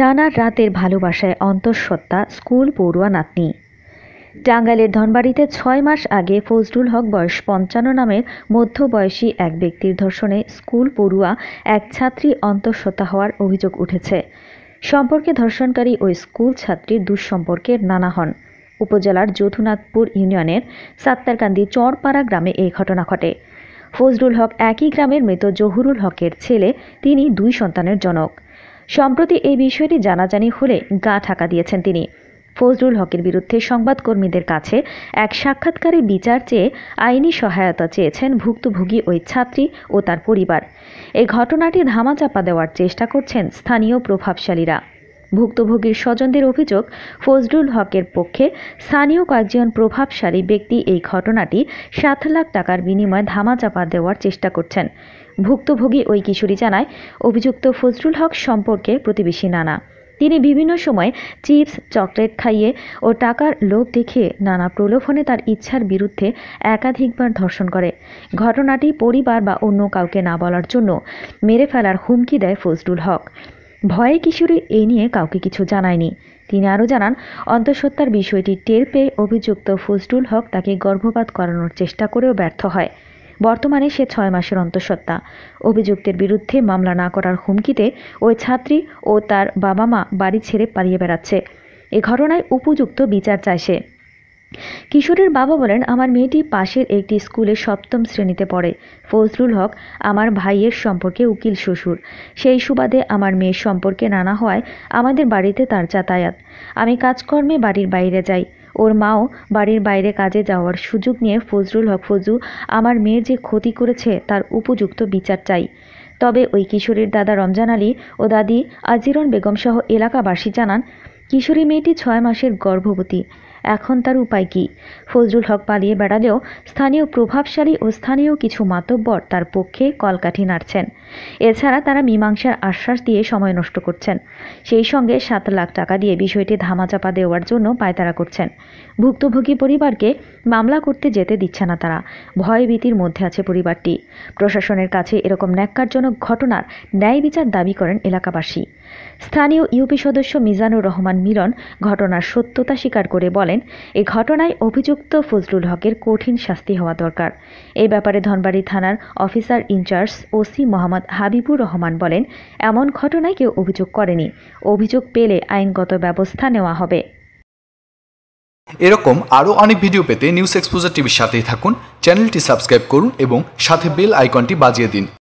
নানা রাতের ভালোবাসায় অন্তঃসত্ত্বা স্কুল পড়ুয়া নাতনি টাঙ্গাইলের ধনবাড়িতে ছয় মাস আগে ফজলুল হক বয়স পঞ্চান্ন নামের মধ্যবয়সী এক ব্যক্তির ধর্ষণে স্কুল পড়ুয়া এক ছাত্রী অন্তঃসত্ত্বা হওয়ার অভিযোগ উঠেছে সম্পর্কে ধর্ষণকারী ওই স্কুল ছাত্রীর দুঃসম্পর্কে নানা হন উপজেলার যথুনাথপুর ইউনিয়নের সাত্তারকান্দি চরপাড়া গ্রামে এই ঘটনা ঘটে ফজলুল হক একই গ্রামের মৃত জহুরুল হকের ছেলে তিনি দুই সন্তানের জনক সম্প্রতি এই বিষয়টি জানাজানি হলে গা ঠাকা দিয়েছেন তিনি ফজলুল হকের বিরুদ্ধে সংবাদকর্মীদের কাছে এক সাক্ষাৎকারে বিচার চেয়ে আইনি সহায়তা চেয়েছেন ভুক্তভোগী ওই ছাত্রী ও তার পরিবার এই ঘটনাটি ধামাচাপা দেওয়ার চেষ্টা করছেন স্থানীয় প্রভাবশালীরা ভুক্তভোগীর স্বজনদের অভিযোগ ফজলুল হকের পক্ষে স্থানীয় কয়েকজন প্রভাবশালী ব্যক্তি এই ঘটনাটি সাত লাখ টাকার বিনিময়ে ধামাচাপা দেওয়ার চেষ্টা করছেন ভুক্তভোগী ওই কিশোরী জানায় অভিযুক্ত ফজলুল হক সম্পর্কে প্রতিবেশী নানা তিনি বিভিন্ন সময় চিপস চকলেট খাইয়ে ও টাকার লোভ দেখিয়ে নানা প্রলোভনে তার ইচ্ছার বিরুদ্ধে একাধিকবার ধর্ষণ করে ঘটনাটি পরিবার বা অন্য কাউকে না বলার জন্য মেরে ফেলার হুমকি দেয় ফজলুল হক ভয়ে কিশোরী এ নিয়ে কাউকে কিছু জানায়নি তিনি আরও জানান অন্তঃসত্ত্বার বিষয়টি টের পেয়ে অভিযুক্ত ফজলুল হক তাকে গর্ভপাত করানোর চেষ্টা করেও ব্যর্থ হয় বর্তমানে সে ছয় মাসের অন্তঃসত্ত্বা অভিযুক্তের বিরুদ্ধে মামলা না করার হুমকিতে ওই ছাত্রী ও তার বাবা মা বাড়ি ছেড়ে পালিয়ে বেড়াচ্ছে এ ঘটনায় উপযুক্ত বিচার চায় সে কিশোরের বাবা বলেন আমার মেয়েটি পাশের একটি স্কুলে সপ্তম শ্রেণীতে পড়ে ফজলুল হক আমার ভাইয়ের সম্পর্কে উকিল শ্বশুর সেই সুবাদে আমার মেয়ের সম্পর্কে নানা হওয়ায় আমাদের বাড়িতে তার যাতায়াত আমি কাজকর্মে বাড়ির বাইরে যাই ওর মাও বাড়ির বাইরে কাজে যাওয়ার সুযোগ নিয়ে ফজলুল হক ফজু আমার মেয়ের যে ক্ষতি করেছে তার উপযুক্ত বিচার চাই তবে ওই কিশোরীর দাদা রমজান আলী ও দাদি আজিরন বেগমসহ এলাকাবাসী জানান কিশোরী মেয়েটি ছয় মাসের গর্ভবতী এখন তার উপায় কি ফজলুল হক পালিয়ে বেড়ালেও স্থানীয় প্রভাবশালী ও স্থানীয় কিছু মাতব্বর তার পক্ষে কলকাঠি নাড়ছেন এছাড়া তারা মীমাংসার আশ্বাস দিয়ে সময় নষ্ট করছেন সেই সঙ্গে সাত লাখ টাকা দিয়ে বিষয়টি ধামাচাপা দেওয়ার জন্য পায়তারা করছেন ভুক্তভোগী পরিবারকে মামলা করতে যেতে দিচ্ছে না তারা ভয়ভীতির মধ্যে আছে পরিবারটি প্রশাসনের কাছে এরকম ন্যাক্কারজনক ঘটনার ন্যায় বিচার দাবি করেন এলাকাবাসী স্থানীয় ইউপি সদস্য মিজানুর রহমান মিলন ঘটনার সত্যতা স্বীকার করে বলেন বলেন এই ঘটনায় অভিযুক্ত ফজলুল হকের কঠিন শাস্তি হওয়া দরকার এ ব্যাপারে ধনবাড়ি থানার officer in charge OC Mohammad Habibur Rahman বলেন এমন ঘটনায় কেউ অভিযোগ করেনি অভিযোগ পেলে আইনগত ব্যবস্থা নেওয়া হবে এরকম আরও অনেক ভিডিও পেতে নিউজ এক্সপোজার টিভির সাথেই থাকুন চ্যানেলটি সাবস্ক্রাইব করুন এবং সাথে বেল আইকনটি বাজিয়ে দিন